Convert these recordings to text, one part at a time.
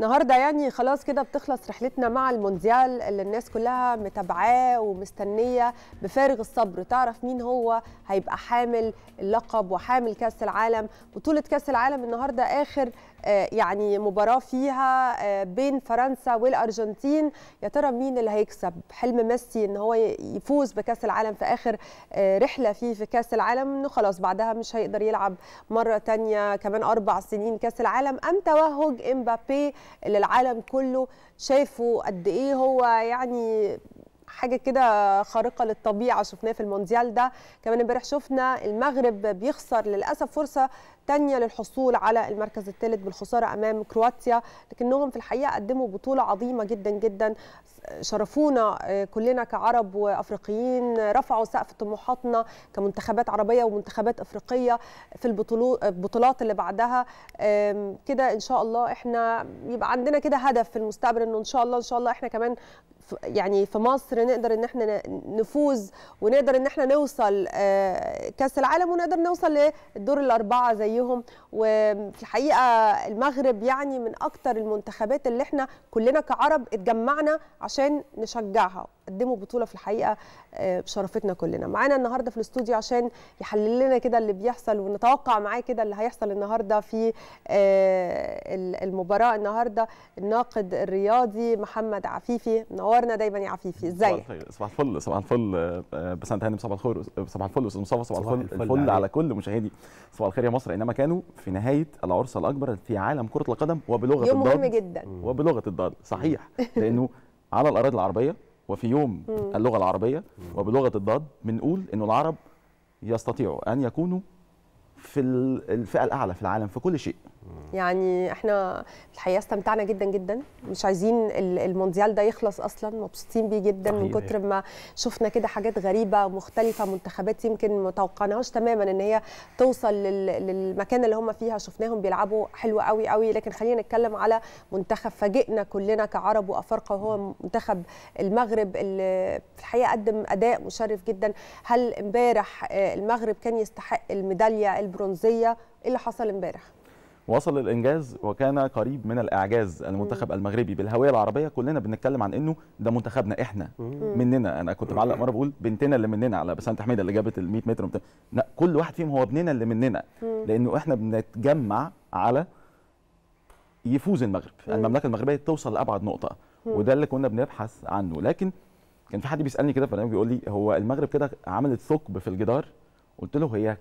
النهارده يعني خلاص كده بتخلص رحلتنا مع المونديال اللي الناس كلها متابعاه ومستنيه بفارغ الصبر تعرف مين هو هيبقى حامل اللقب وحامل كاس العالم بطوله كاس العالم النهارده اخر آه، يعني مباراه فيها آه، بين فرنسا والارجنتين يا ترى مين اللي هيكسب حلم ميسي ان هو يفوز بكاس العالم في اخر آه، رحله فيه في كاس العالم انه خلاص بعدها مش هيقدر يلعب مره تانية كمان اربع سنين كاس العالم ام توهج امبابي اللي العالم كله شايفه قد ايه هو يعني حاجه كده خارقه للطبيعه شفناه في المونديال ده كمان امبارح شفنا المغرب بيخسر للاسف فرصه ثانيه للحصول على المركز الثالث بالخساره امام كرواتيا لكنهم في الحقيقه قدموا بطوله عظيمه جدا جدا شرفونا آه، كلنا كعرب وافريقيين رفعوا سقف طموحاتنا كمنتخبات عربيه ومنتخبات افريقيه في البطولات اللي بعدها كده ان شاء الله احنا يبقى عندنا كده هدف في المستقبل انه ان شاء الله ان شاء الله احنا كمان يعني في مصر نقدر ان احنا نفوز ونقدر ان احنا نوصل آه، كاس العالم ونقدر نوصل للدور الاربعه زيهم وفي الحقيقه المغرب يعني من اكتر المنتخبات اللي احنا كلنا كعرب اتجمعنا عشان نشجعها قدموا بطوله في الحقيقه آه، بشرفتنا كلنا معانا النهارده في الاستوديو عشان يحلل لنا كده اللي بيحصل ونتوقع معاه كده اللي هيحصل النهارده في آه، المباراه النهارده الناقد الرياضي محمد عفيفي منورنا دايما يا عفيفي ازيك صباح الفل صباح الفل آه، بس انت صباح الخير صباح الفل استاذ مصطفى صباح الفل الفل على كل مشاهدي صباح الخير يا مصر انما كانوا في نهايه العرس الاكبر في عالم كره القدم وبلغه يوم الضاد مهم جدا وبلغه الضاد صحيح لانه على الاراضي العربيه وفي يوم اللغه العربيه وبلغه الضاد بنقول انه العرب يستطيعوا ان يكونوا في الفئه الاعلى في العالم في كل شيء يعني احنا الحقيقه استمتعنا جدا جدا مش عايزين المونديال ده يخلص اصلا مبسوطين بيه جدا من كتر ما شفنا كده حاجات غريبه ومختلفه منتخبات يمكن ما توقعناهاش تماما ان هي توصل للمكان اللي هم فيها شفناهم بيلعبوا حلو قوي قوي لكن خلينا نتكلم على منتخب فاجئنا كلنا كعرب وافارقه وهو منتخب المغرب اللي في الحقيقه قدم اداء مشرف جدا هل امبارح آه، المغرب كان يستحق الميداليه البرونزيه إيه اللي حصل امبارح وصل الانجاز وكان قريب من الاعجاز المنتخب المغربي بالهويه العربيه كلنا بنتكلم عن انه ده منتخبنا احنا مننا انا كنت بعلق مره بقول بنتنا اللي مننا على بسنت حميده اللي جابت ال 100 متر لا كل واحد فيهم هو ابننا اللي مننا لانه احنا بنتجمع على يفوز المغرب المملكه المغربيه توصل لابعد نقطه وده اللي كنا بنبحث عنه لكن كان في حد بيسالني كده في برنامج بيقول لي هو المغرب كده عملت ثقب في الجدار قلت له هي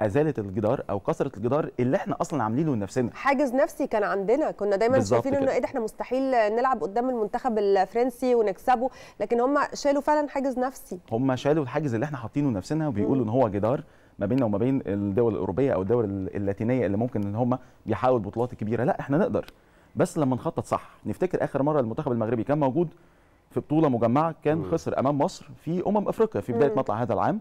ازالت الجدار او كسرت الجدار اللي احنا اصلا عاملينه لنفسنا حاجز نفسي كان عندنا كنا دايما شايفين انه ايه ده احنا مستحيل نلعب قدام المنتخب الفرنسي ونكسبه لكن هم شالوا فعلا حاجز نفسي هم شالوا الحاجز اللي احنا حاطينه لنفسنا وبيقولوا ان هو جدار ما بيننا وما بين الدول الاوروبيه او الدول اللاتينيه اللي ممكن ان هم بيحاولوا البطولات الكبيره لا احنا نقدر بس لما نخطط صح نفتكر اخر مره المنتخب المغربي كان موجود في بطوله مجمعه كان خسر امام مصر في امم افريقيا في بدايه مطلع هذا العام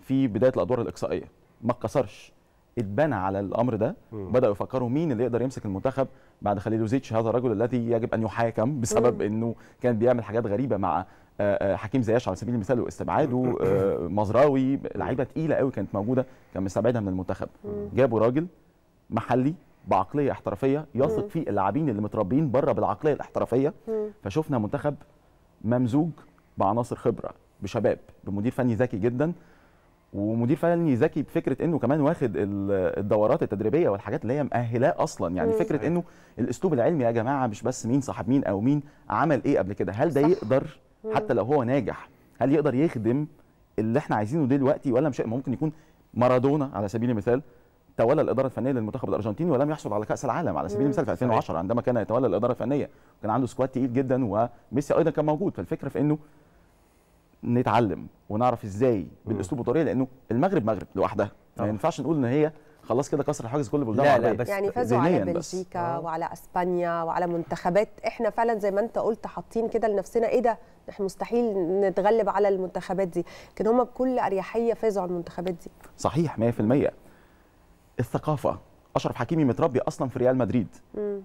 في بدايه الادوار الاقصائيه ما اتكسرش اتبنى على الامر ده وبداوا يفكروا مين اللي يقدر يمسك المنتخب بعد خليل وزيتش هذا الرجل الذي يجب ان يحاكم بسبب انه كان بيعمل حاجات غريبه مع آه، آه، حكيم زياش على سبيل المثال واستبعاده آه، مزراوي لعيبه تقيله قوي كانت موجوده كان مستبعدها من المنتخب جابوا راجل محلي بعقليه احترافيه يثق في اللاعبين اللي متربيين بره بالعقليه الاحترافيه فشفنا منتخب ممزوج بعناصر خبره بشباب بمدير فني ذكي جدا ومدير فني ذكي بفكره انه كمان واخد الدورات التدريبيه والحاجات اللي هي مأهلاه اصلا يعني مم. فكره انه الاسلوب العلمي يا جماعه مش بس مين صاحب مين او مين عمل ايه قبل كده هل ده صح. يقدر حتى لو هو ناجح هل يقدر يخدم اللي احنا عايزينه دلوقتي ولا مش ممكن يكون مارادونا على سبيل المثال تولى الاداره الفنيه للمنتخب الارجنتيني ولم يحصل على كاس العالم على سبيل المثال في 2010 عندما كان يتولى الاداره الفنيه كان عنده سكواد تقيل جدا وميسي ايضا كان موجود فالفكره في انه نتعلم ونعرف ازاي بالاسلوب والطريقه لانه المغرب مغرب لوحدها ما ينفعش نقول ان هي خلاص كده كسر الحاجز كل بلدان لا لا بس يعني فازوا على بلجيكا آه. وعلى اسبانيا وعلى منتخبات احنا فعلا زي ما انت قلت حاطين كده لنفسنا ايه ده احنا مستحيل نتغلب على المنتخبات دي لكن هم بكل اريحيه فازوا على المنتخبات دي صحيح 100% الثقافه اشرف حكيمي متربي اصلا في ريال مدريد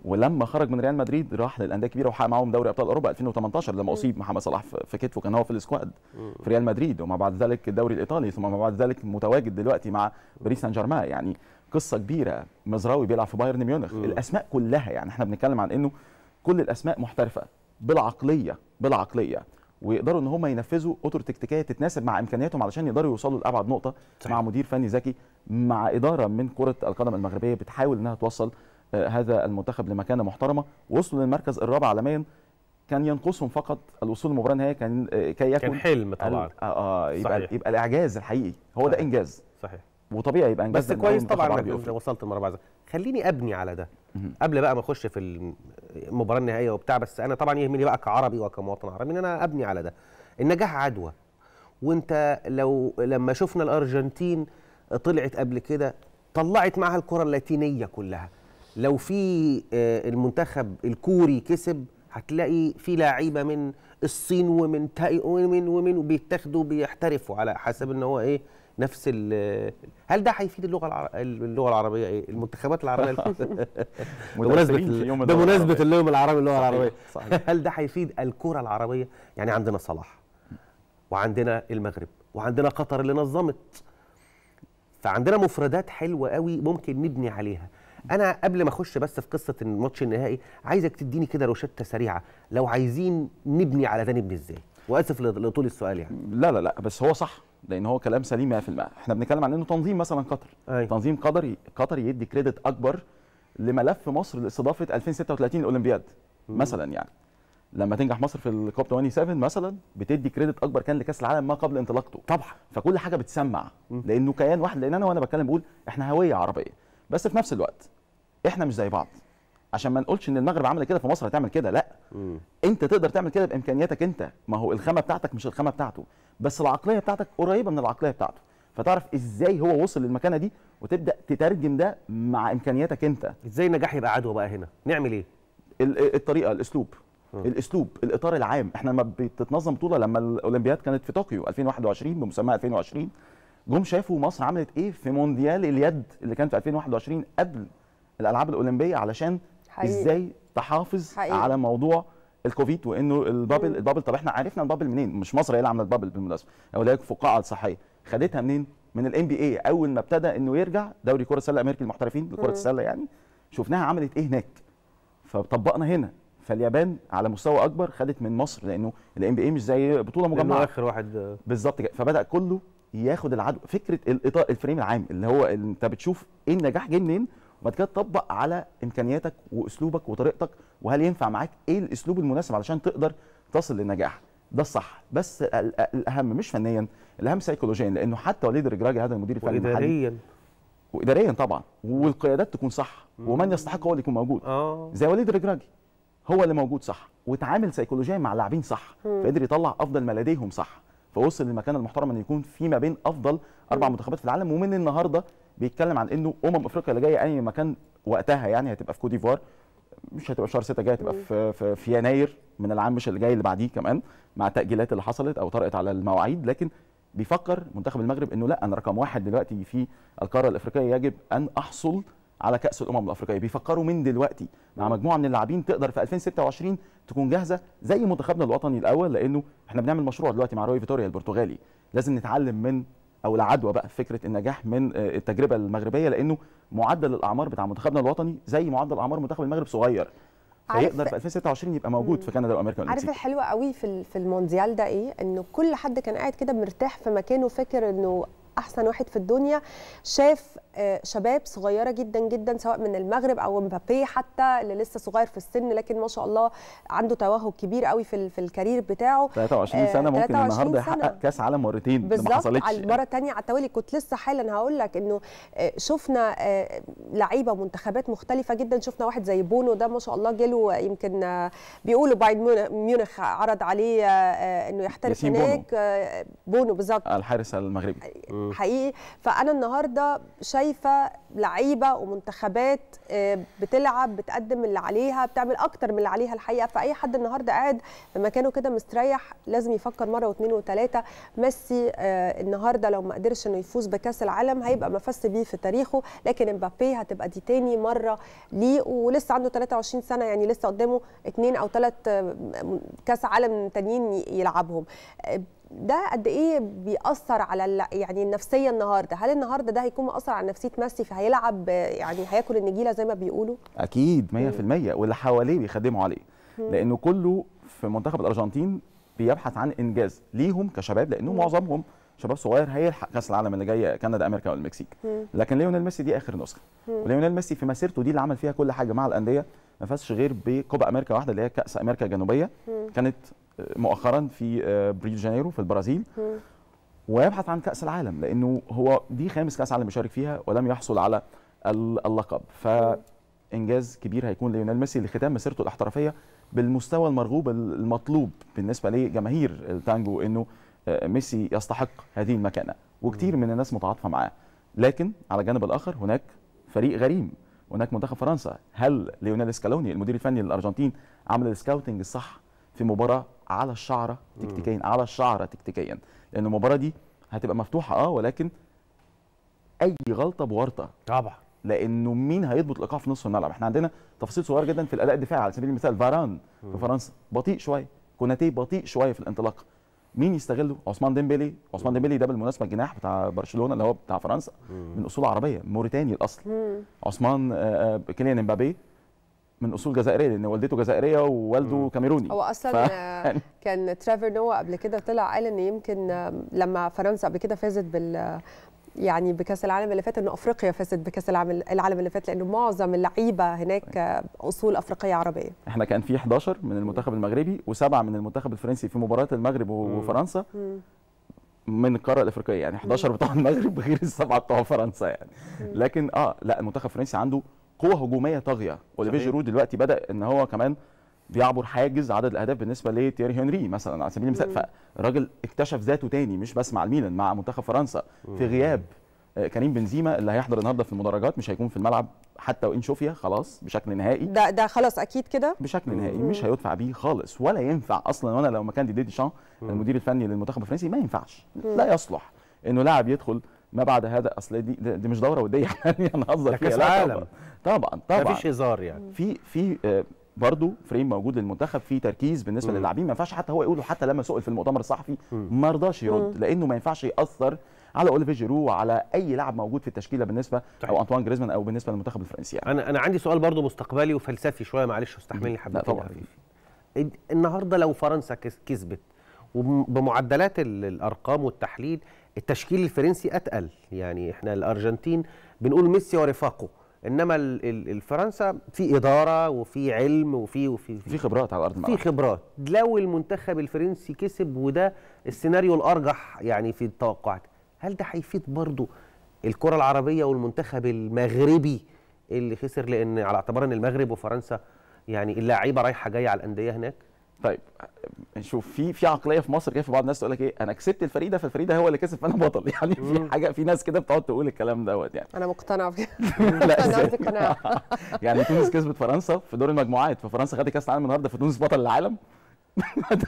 ولما خرج من ريال مدريد راح للانديه الكبيره وحقق معاهم دوري ابطال اوروبا 2018 لما اصيب محمد صلاح في كتفه كان هو في السكواد في ريال مدريد وما بعد ذلك الدوري الايطالي ثم ما بعد ذلك متواجد دلوقتي مع باريس سان جيرمان يعني قصه كبيره مزراوي بيلعب في بايرن ميونخ الاسماء كلها يعني احنا بنتكلم عن انه كل الاسماء محترفه بالعقليه بالعقليه ويقدروا ان هم ينفذوا اطر تكتيكيه تتناسب مع امكانياتهم علشان يقدروا يوصلوا لابعد نقطه صحيح. مع مدير فني ذكي مع اداره من كره القدم المغربيه بتحاول انها توصل آه، هذا المنتخب لمكانه محترمه وصلوا للمركز الرابع عالميا كان ينقصهم فقط الوصول للمباراه النهائيه كان آه، كي يكون كان حلم طبعا آه،, آه يبقى صحيح. يبقى الاعجاز الحقيقي هو صحيح. ده انجاز صحيح وطبيعي يبقى انجاز بس كويس طبعا انك وصلت المره ده خليني ابني على ده قبل بقى ما اخش في المباراه النهائيه وبتاع بس انا طبعا يهمني بقى كعربي وكمواطن عربي ان انا ابني على ده النجاح عدوى وانت لو لما شفنا الارجنتين طلعت قبل كده طلعت معها الكره اللاتينيه كلها لو في آه، المنتخب الكوري كسب هتلاقي في لعيبه من الصين ومن تاي ومن ومن وبيتاخدوا بيحترفوا على حسب ان هو ايه نفس هل ده هيفيد اللغه اللغه العربيه ايه المنتخبات العربيه بمناسبه بمناسبه اليوم العربي اللغه العربيه هل ده هيفيد الكره العربيه يعني عندنا صلاح وعندنا المغرب وعندنا قطر اللي نظمت فعندنا مفردات حلوه قوي ممكن نبني عليها انا قبل ما اخش بس في قصه الماتش النهائي عايزك تديني كده روشته سريعه لو عايزين نبني على ده نبني ازاي واسف لطول السؤال يعني لا لا لا بس هو صح لان هو كلام سليم 100% احنا بنتكلم عن انه تنظيم مثلا قطر أي. أيوة. تنظيم قطري قطر يدي كريدت اكبر لملف مصر لاستضافه 2036 الاولمبياد مم. مثلا يعني لما تنجح مصر في الكوب 27 مثلا بتدي كريدت اكبر كان لكاس العالم ما قبل انطلاقته طبعا فكل حاجه بتسمع لانه كيان واحد لان انا وانا بتكلم بقول احنا هويه عربيه بس في نفس الوقت احنا مش زي بعض عشان ما نقولش ان المغرب عمل كده في مصر هتعمل كده لا م. انت تقدر تعمل كده بامكانياتك انت ما هو الخامه بتاعتك مش الخامه بتاعته بس العقليه بتاعتك قريبه من العقليه بتاعته فتعرف ازاي هو وصل للمكانه دي وتبدا تترجم ده مع امكانياتك انت ازاي النجاح يبقى عدوى بقى هنا نعمل ايه الطريقه الاسلوب م. الاسلوب الاطار العام احنا لما بتتنظم بطوله لما الاولمبياد كانت في طوكيو 2021 بمسمى 2020 جم شافوا مصر عملت ايه في مونديال اليد اللي كان في 2021 قبل الالعاب الاولمبيه علشان حقيقي. ازاي تحافظ حقيقي. على موضوع الكوفيد وانه البابل البابل طب احنا عرفنا البابل منين مش مصر هي اللي عامله البابل بالمناسبه اولئك فقاعه صحيه خدتها منين من الام بي اي اول ما ابتدى انه يرجع دوري كره السله الامريكي المحترفين لكره السله يعني شفناها عملت ايه هناك فطبقنا هنا فاليابان على مستوى اكبر خدت من مصر لانه الام بي اي مش زي بطوله مجمعه اخر واحد بالظبط كده فبدا كله ياخد العدو فكره الاطار الفريم العام اللي هو انت بتشوف ايه النجاح جه منين وبعد كده تطبق على امكانياتك واسلوبك وطريقتك وهل ينفع معاك ايه الاسلوب المناسب علشان تقدر تصل للنجاح ده الصح بس الاهم مش فنيا الاهم سيكولوجيا لانه حتى وليد الرجراجي هذا المدير الفني اداريا واداريا طبعا والقيادات تكون صح ومن يستحق هو اللي يكون موجود آه. زي وليد الرجراجي هو اللي موجود صح وتعامل سيكولوجيا مع اللاعبين صح فقدر يطلع افضل ما لديهم صح فوصل للمكان المحترم ان يكون في ما بين افضل اربع منتخبات في العالم ومن النهارده بيتكلم عن انه امم افريقيا اللي جايه اي مكان وقتها يعني هتبقى في كوت ديفوار مش هتبقى في شهر 6 جاي هتبقى في, في في يناير من العام مش اللي جاي اللي بعديه كمان مع التاجيلات اللي حصلت او طرقت على المواعيد لكن بيفكر منتخب المغرب انه لا انا رقم واحد دلوقتي في القاره الافريقيه يجب ان احصل على كاس الامم الافريقيه بيفكروا من دلوقتي مع مجموعه من اللاعبين تقدر في 2026 تكون جاهزه زي منتخبنا الوطني الاول لانه احنا بنعمل مشروع دلوقتي مع روي فيتوريا البرتغالي لازم نتعلم من او العدوى بقى فكره النجاح من آه، التجربه المغربيه لانه معدل الاعمار بتاع منتخبنا الوطني زي معدل اعمار منتخب المغرب صغير فيقدر في 2026 يبقى موجود في كندا وامريكا عارف الحلوه قوي في في المونديال ده ايه انه كل حد كان قاعد كده مرتاح في مكانه فاكر انه احسن واحد في الدنيا شاف آه، شباب صغيره جدا جدا سواء من المغرب او مبابي حتى اللي لسه صغير في السن لكن ما شاء الله عنده توهج كبير قوي في في الكارير بتاعه 23 آه، سنه ممكن النهارده يحقق كاس عالم مرتين بالظبط على المره الثانيه على التوالي كنت لسه حالا هقول لك انه آه، شفنا لعيبه منتخبات مختلفه جدا شفنا واحد زي بونو ده ما شاء الله جاله يمكن بيقولوا بايرن ميونخ عرض عليه انه يحترف هناك بونو, بونو بالظبط الحارس المغربي حقيقي فانا النهارده شايفه لعيبه ومنتخبات آه، بتلعب بتقدم اللي عليها بتعمل اكتر من اللي عليها الحقيقه فاي حد النهارده قاعد في مكانه كده مستريح لازم يفكر مره واثنين وثلاثه ميسي آه، النهارده لو ما قدرش انه يفوز بكاس العالم هيبقى ما بيه في تاريخه لكن امبابي هتبقى دي تاني مره ليه ولسه عنده 23 سنه يعني لسه قدامه اثنين او ثلاث آه، كاس عالم تانيين يلعبهم ده قد ايه بيأثر على يعني النفسيه النهارده هل النهارده ده هيكون مأثر على نفسيه ميسي فهيلعب يعني هياكل النجيله زي ما بيقولوا اكيد 100% واللي حواليه بيخدموا عليه لانه كله في منتخب الارجنتين بيبحث عن انجاز ليهم كشباب لانه معظمهم شباب صغير هيلحق كاس العالم اللي جايه كندا امريكا والمكسيك لكن ليونيل ميسي دي اخر نسخه وليونيل ميسي في مسيرته دي اللي عمل فيها كل حاجه مع الانديه ما فازش غير بكوبا امريكا واحده اللي هي كاس امريكا الجنوبيه كانت مؤخرا في آه، بريو جانيرو في البرازيل ويبحث عن كاس العالم لانه هو دي خامس كاس عالم بيشارك فيها ولم يحصل على اللقب فانجاز كبير هيكون ليونيل ميسي لختام مسيرته الاحترافيه بالمستوى المرغوب المطلوب بالنسبه لجماهير التانجو انه آه، ميسي يستحق هذه المكانه وكثير من الناس متعاطفه معاه لكن على الجانب الاخر هناك فريق غريم هناك منتخب فرنسا هل ليونيل سكالوني المدير الفني للارجنتين عمل السكاوتنج الصح في مباراه على الشعره تكتيكيا على الشعره تكتيكيا لان المباراه دي هتبقى مفتوحه اه ولكن اي غلطه بورطه طبعا لانه مين هيضبط الايقاع في نصف الملعب احنا عندنا تفاصيل صغيره جدا في الاداء الدفاعي على سبيل المثال فاران في فرنسا بطيء شويه كوناتي بطيء شويه في الانطلاق مين يستغله عثمان ديمبلي عثمان ديمبلي ده بالمناسبه الجناح بتاع برشلونه اللي هو بتاع فرنسا من اصول عربيه موريتاني الاصل عثمان آه، آه، كيليان امبابي من اصول جزائريه لان والدته جزائريه ووالده مم. كاميروني هو اصلا ف... آه، يعني كان ترافر نوا قبل كده طلع قال ان يمكن لما فرنسا قبل كده فازت بال يعني بكاس العالم اللي فات انه افريقيا فازت بكاس العالم العالم اللي فات لانه معظم اللعيبه هناك اصول افريقيه عربيه احنا كان في 11 من المنتخب المغربي وسبعه من المنتخب الفرنسي في مباراه المغرب وفرنسا مم. من القاره الافريقيه يعني 11 بتوع المغرب غير السبعه بتوع فرنسا يعني لكن اه لا المنتخب الفرنسي عنده قوه هجوميه طاغيه اوليفي جيرو دلوقتي بدا ان هو كمان بيعبر حاجز عدد الاهداف بالنسبه لتيري هنري مثلا على سبيل المثال فالراجل اكتشف ذاته تاني مش بس مع الميلان مع منتخب فرنسا في غياب آه، كريم بنزيما اللي هيحضر النهارده في المدرجات مش هيكون في الملعب حتى وان شوفيا خلاص بشكل نهائي ده ده خلاص اكيد كده بشكل نهائي مش هيدفع بيه خالص ولا ينفع اصلا وانا لو مكان دي ديشان المدير الفني للمنتخب الفرنسي ما ينفعش لا يصلح انه لاعب يدخل ما بعد هذا اصل دي, دي مش دوره وديه يعني هنهزر فيها لا عالم. طبعا طبعا طبعا مفيش هزار يعني في في آه، برضه فريم موجود للمنتخب في تركيز بالنسبه للاعبين ما ينفعش حتى هو يقوله حتى لما سئل في المؤتمر الصحفي ما رضاش يرد لانه ما ينفعش ياثر على اوليفي جيرو وعلى اي لاعب موجود في التشكيله بالنسبه طيب. او انطوان جريزمان او بالنسبه للمنتخب الفرنسي يعني. انا انا عندي سؤال برضه مستقبلي وفلسفي شويه معلش استحملني لا طبعا النهارده لو فرنسا كسبت وبمعدلات الارقام والتحليل التشكيل الفرنسي اتقل يعني احنا الارجنتين بنقول ميسي ورفاقه انما الفرنسا في اداره وفي علم وفي وفي في خبرات على ارض الملعب في خبرات لو المنتخب الفرنسي كسب وده السيناريو الارجح يعني في التوقعات هل ده هيفيد برضه الكره العربيه والمنتخب المغربي اللي خسر لان على اعتبار ان المغرب وفرنسا يعني اللاعيبه رايحه جايه على الانديه هناك طيب نشوف في في عقليه في مصر كده في بعض الناس تقول لك ايه انا كسبت الفريق ده فالفريق ده هو اللي كسب فانا بطل يعني في حاجه في ناس كده بتقعد تقول الكلام دوت يعني انا مقتنع بكده لا عندي قناعه يعني تونس كسبت فرنسا في دور المجموعات ففرنسا خدت كاس العالم النهارده فتونس بطل العالم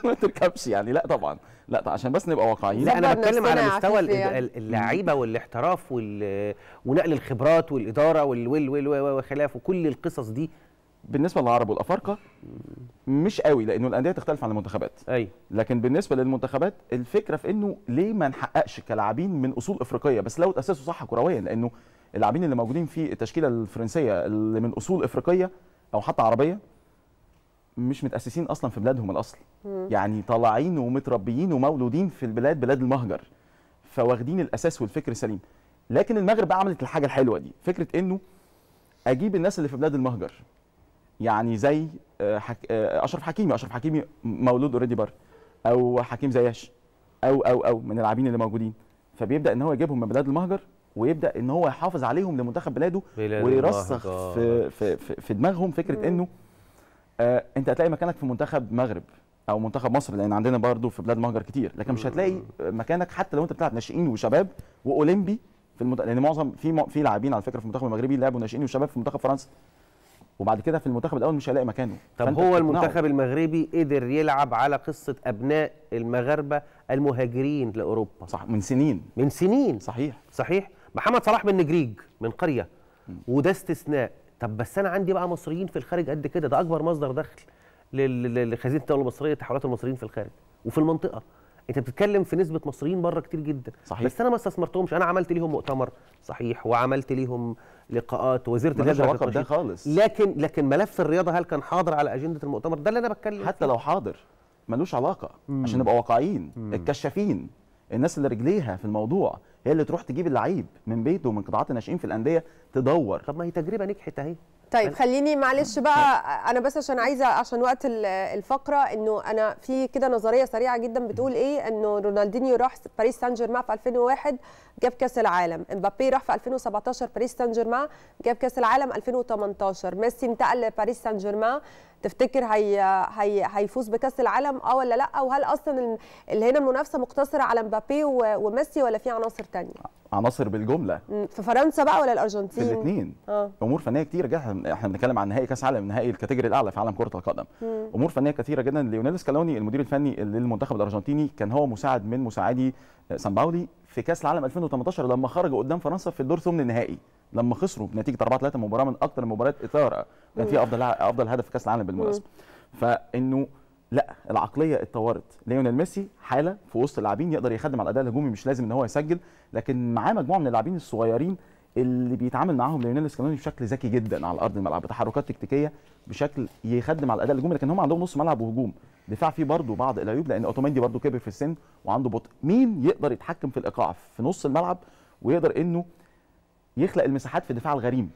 ما تركبش يعني لا طبعا لا عشان بس نبقى واقعيين لا انا بتكلم على مستوى اللعيبه والاحتراف ونقل الخبرات والاداره وال وال وال وخلافه كل القصص دي بالنسبه للعرب والافارقه مش قوي لانه الانديه تختلف عن المنتخبات أي. لكن بالنسبه للمنتخبات الفكره في انه ليه ما نحققش كلاعبين من اصول افريقيه بس لو تاسسوا صح كرويا لانه اللاعبين اللي موجودين في التشكيله الفرنسيه اللي من اصول افريقيه او حتى عربيه مش متاسسين اصلا في بلادهم الاصل م. يعني طالعين ومتربيين ومولودين في البلاد بلاد المهجر فواخدين الاساس والفكر سليم لكن المغرب عملت الحاجه الحلوه دي فكره انه اجيب الناس اللي في بلاد المهجر يعني زي آه، حك... آه، اشرف حكيمي اشرف حكيمي مولود اوريدي بره او حكيم زياش او او او من اللاعبين اللي موجودين فبيبدا ان هو يجيبهم من بلاد المهجر ويبدا ان هو يحافظ عليهم لمنتخب بلاده ويرسخ في, في في دماغهم فكره انه آه انت هتلاقي مكانك في منتخب مغرب او منتخب مصر لان عندنا برضه في بلاد المهجر كتير لكن مش هتلاقي مكانك حتى لو انت بتلعب ناشئين وشباب واولمبي في المت... لان معظم في م... في لاعبين على فكره في المنتخب المغربي لعبوا ناشئين وشباب في منتخب فرنسا وبعد كده في المنتخب الاول مش هيلاقي مكانه طب هو المنتخب المغربي قدر يلعب على قصه ابناء المغاربه المهاجرين لاوروبا صح من سنين من سنين صحيح صحيح محمد صلاح من نجريج من قريه وده استثناء طب بس انا عندي بقى مصريين في الخارج قد كده ده اكبر مصدر دخل لخزينه الدوله المصريه تحولات المصريين في الخارج وفي المنطقه انت بتتكلم في نسبه مصريين بره كتير جدا صحيح. بس انا ما استثمرتهمش انا عملت ليهم مؤتمر صحيح وعملت ليهم لقاءات وزيره الرياضه ده خالص لكن لكن ملف الرياضه هل كان حاضر على اجنده المؤتمر ده اللي انا بتكلم حتى فيه. لو حاضر ملوش علاقه مم. عشان نبقى واقعيين الكشافين الناس اللي رجليها في الموضوع هي اللي تروح تجيب اللعيب من بيته ومن قطاعات الناشئين في الانديه تدور طب ما هي تجربه نجحت اهي طيب خليني معلش بقى انا بس عشان عايزه عشان وقت الفقره انه انا في كده نظريه سريعه جدا بتقول ايه انه رونالدينيو راح باريس سان جيرمان في 2001 جاب كاس العالم امبابي راح في 2017 باريس سان جيرمان جاب كاس العالم 2018 ميسي انتقل لباريس سان جيرمان تفتكر هي هي هيفوز بكاس العالم اه ولا لا وهل اصلا اللي هنا المنافسه مقتصره على مبابي وميسي ولا في عناصر ثانيه عناصر بالجمله في فرنسا بقى ولا الارجنتين في الاثنين آه. امور فنيه كتير جدا احنا بنتكلم عن نهائي كاس عالم نهائي الكاتيجوري الاعلى في عالم كره القدم م. امور فنيه كثيره جدا ليونيل سكالوني المدير الفني للمنتخب الارجنتيني كان هو مساعد من مساعدي آه، سامباولي في كاس العالم 2018 لما خرج قدام فرنسا في الدور ثمن النهائي لما خسروا بنتيجه 4 3 مباراه من اكثر المباريات اثاره كان فيها افضل افضل هدف في كاس العالم بالمناسبه فانه لا العقليه اتطورت ليونيل ميسي حاله في وسط اللاعبين يقدر يخدم على الاداء الهجومي مش لازم ان هو يسجل لكن معاه مجموعه من اللاعبين الصغيرين اللي بيتعامل معاهم ليونيل سكالوني بشكل ذكي جدا على ارض الملعب بتحركات تكتيكيه بشكل يخدم على الاداء الهجومي لكن هم عندهم نص ملعب وهجوم دفاع فيه برضه بعض العيوب لان اوتوماندي برضه كبر في السن وعنده بطء مين يقدر يتحكم في الايقاع في نص الملعب ويقدر انه يخلق المساحات في دفاع الغريم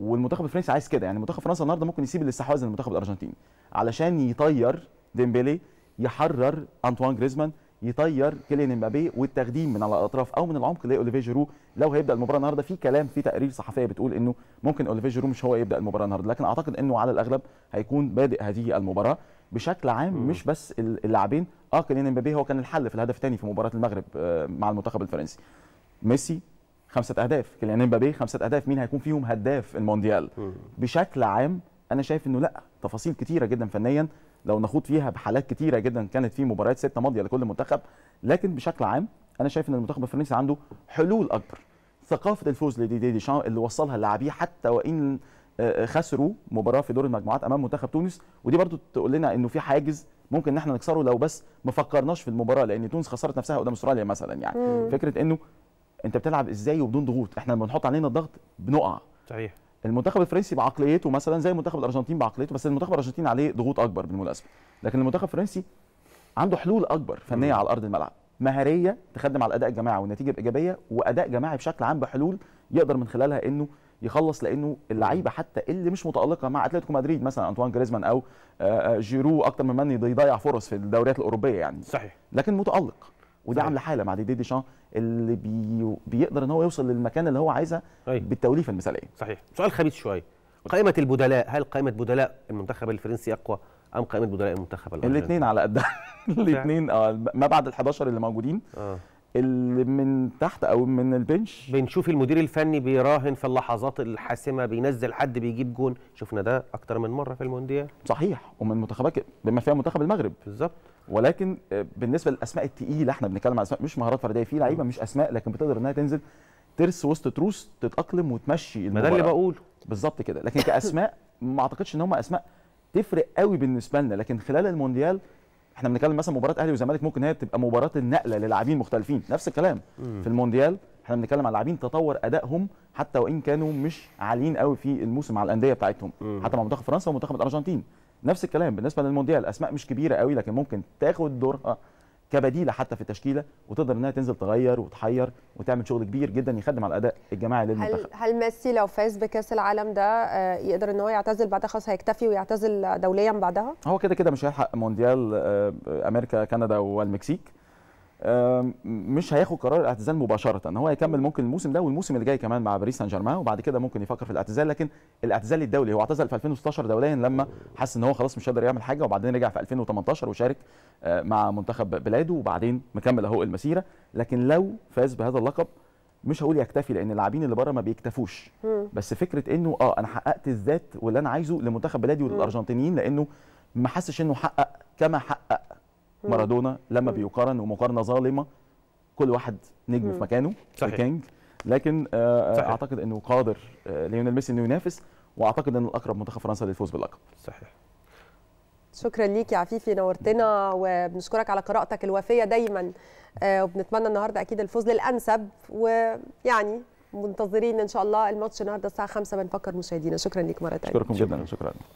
والمنتخب الفرنسي عايز كده يعني منتخب فرنسا النهارده ممكن يسيب الاستحواذ للمنتخب الارجنتيني علشان يطير ديمبلي يحرر انطوان جريزمان يطير كيليان امبابي والتخديم من على الاطراف او من العمق لاوليفي جيرو لو هيبدا المباراه النهارده في كلام في تقارير صحفيه بتقول انه ممكن اوليفي جيرو مش هو يبدا المباراه النهارده لكن اعتقد انه على الاغلب هيكون بادئ هذه المباراه بشكل عام مش بس اللاعبين اه كيليان امبابي هو كان الحل في الهدف الثاني في مباراه المغرب آه، مع المنتخب الفرنسي ميسي خمسه اهداف كيليان امبابي خمسه اهداف مين هيكون فيهم هداف المونديال بشكل عام انا شايف انه لا تفاصيل كتيره جدا فنيا لو نخوض فيها بحالات كتيره جدا كانت في مباريات سته ماضيه لكل منتخب لكن بشكل عام انا شايف ان المنتخب الفرنسي عنده حلول اكبر ثقافه الفوز دي ديشان اللي وصلها لاعبيه حتى وان آه، آه، خسروا مباراه في دور المجموعات امام منتخب تونس ودي برضو تقول لنا انه في حاجز ممكن ان احنا نكسره لو بس ما فكرناش في المباراه لان تونس خسرت نفسها قدام استراليا مثلا يعني مم. فكره انه انت بتلعب ازاي وبدون ضغوط احنا لما بنحط علينا الضغط بنقع صحيح المنتخب الفرنسي بعقليته مثلا زي المنتخب الارجنتين بعقليته بس المنتخب الارجنتين عليه ضغوط اكبر بالمناسبه لكن المنتخب الفرنسي عنده حلول اكبر فنيه على ارض الملعب مهاريه تخدم على الاداء الجماعي والنتيجه الايجابيه واداء جماعي بشكل عام بحلول يقدر من خلالها انه يخلص لانه اللعيبه حتى اللي مش متالقه مع اتلتيكو مدريد مثلا انطوان جريزمان او آه، آه، جيرو اكتر من من يضيع فرص في الدوريات الاوروبيه يعني صحيح لكن متالق وده عامله حاله مع ديدي ديشان اللي بي... بيقدر ان هو يوصل للمكان اللي هو عايزها بالتوليفه المثاليه صحيح سؤال خبيث شويه قائمه البدلاء هل قائمه بدلاء المنتخب الفرنسي اقوى ام قائمه بدلاء المنتخب الالماني الاثنين على قد الاثنين اه ما بعد ال11 اللي موجودين آه. اللي من تحت او من البنش بنشوف المدير الفني بيراهن في اللحظات الحاسمه بينزل حد بيجيب جون شفنا ده اكتر من مره في المونديال صحيح ومن منتخبات بما فيها منتخب المغرب بالظبط ولكن آه، بالنسبه للاسماء الثقيله احنا بنتكلم على اسماء مش مهارات فرديه في لعيبه مش اسماء لكن بتقدر انها تنزل ترس وسط تروس تتاقلم وتمشي المباراه ما ده اللي بقوله بالظبط كده لكن كاسماء ما اعتقدش ان هم اسماء تفرق قوي بالنسبه لنا لكن خلال المونديال احنا بنتكلم مثلا مباراه اهلي وزمالك ممكن هي تبقى مباراه النقله للاعبين مختلفين نفس الكلام في المونديال احنا بنتكلم على لاعبين تطور ادائهم حتى وان كانوا مش عاليين قوي في الموسم على الانديه بتاعتهم حتى مع منتخب فرنسا ومنتخب الارجنتين نفس الكلام بالنسبه للمونديال اسماء مش كبيره قوي لكن ممكن تاخد دورها آه، كبديله حتى في التشكيله وتقدر انها تنزل تغير وتحير وتعمل شغل كبير جدا يخدم على الاداء الجماعي للمنتخب هل هل ميسي لو فاز بكاس العالم ده آه، يقدر ان هو يعتزل بعدها خلاص هيكتفي ويعتزل دوليا بعدها هو كده كده مش هيلحق مونديال آه، امريكا كندا والمكسيك مش هياخد قرار الاعتزال مباشره هو هيكمل ممكن الموسم ده والموسم اللي جاي كمان مع باريس سان جيرمان وبعد كده ممكن يفكر في الاعتزال لكن الاعتزال الدولي هو اعتزل في 2016 دوليا لما حس ان هو خلاص مش قادر يعمل حاجه وبعدين رجع في 2018 وشارك آه، مع منتخب بلاده وبعدين مكمل اهو المسيره لكن لو فاز بهذا اللقب مش هقول يكتفي لان اللاعبين اللي بره ما بيكتفوش بس فكره انه اه انا حققت الذات واللي انا عايزه لمنتخب بلادي وللارجنتينيين لانه ما حسش انه حقق كما حقق مارادونا لما بيقارن ومقارنه ظالمه كل واحد نجم في مكانه صحيح. كينج لكن آه، آه، صحيح. اعتقد انه قادر آه، ليونيل ميسي انه ينافس واعتقد ان الاقرب منتخب فرنسا للفوز باللقب صحيح شكرا ليك يا عفيفي نورتنا وبنشكرك على قراءتك الوافيه دايما وبنتمنى النهارده اكيد الفوز للانسب ويعني منتظرين ان شاء الله الماتش النهارده الساعه 5 بنفكر مشاهدينا شكرا ليك مره ثانيه شكرا جدا شكرا